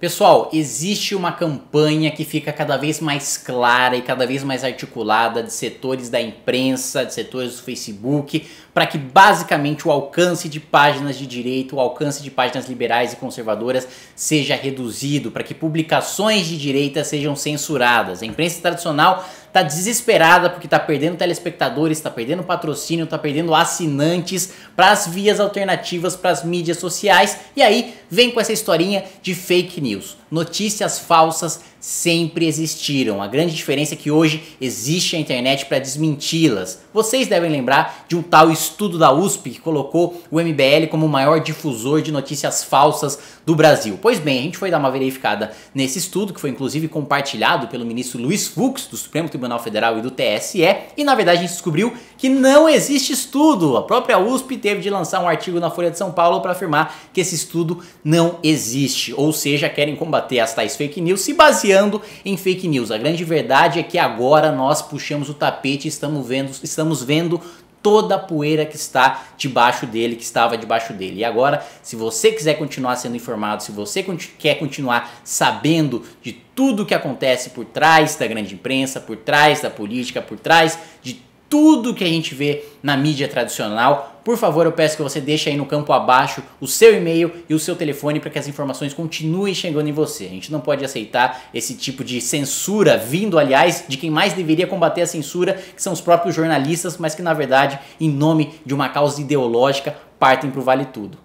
Pessoal, existe uma campanha que fica cada vez mais clara e cada vez mais articulada de setores da imprensa, de setores do Facebook, para que basicamente o alcance de páginas de direito, o alcance de páginas liberais e conservadoras seja reduzido, para que publicações de direita sejam censuradas. A imprensa tradicional tá desesperada porque tá perdendo telespectadores, tá perdendo patrocínio, tá perdendo assinantes para as vias alternativas, para as mídias sociais. E aí vem com essa historinha de fake news, notícias falsas sempre existiram. A grande diferença é que hoje existe a internet para desmenti-las. Vocês devem lembrar de um tal estudo da USP que colocou o MBL como o maior difusor de notícias falsas do Brasil. Pois bem, a gente foi dar uma verificada nesse estudo, que foi inclusive compartilhado pelo ministro Luiz Fux, do Supremo Tribunal Federal e do TSE, e na verdade a gente descobriu que não existe estudo. A própria USP teve de lançar um artigo na Folha de São Paulo para afirmar que esse estudo não existe. Ou seja, querem combater as tais fake news se baseando passeando em fake news. A grande verdade é que agora nós puxamos o tapete e estamos vendo, estamos vendo toda a poeira que está debaixo dele, que estava debaixo dele. E agora, se você quiser continuar sendo informado, se você quer continuar sabendo de tudo o que acontece por trás da grande imprensa, por trás da política, por trás de tudo que a gente vê na mídia tradicional. Por favor, eu peço que você deixe aí no campo abaixo o seu e-mail e o seu telefone para que as informações continuem chegando em você. A gente não pode aceitar esse tipo de censura vindo, aliás, de quem mais deveria combater a censura, que são os próprios jornalistas, mas que na verdade, em nome de uma causa ideológica, partem para o Vale Tudo.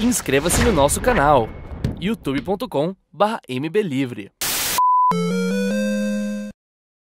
Inscreva-se no nosso canal youtube.com/mblivre.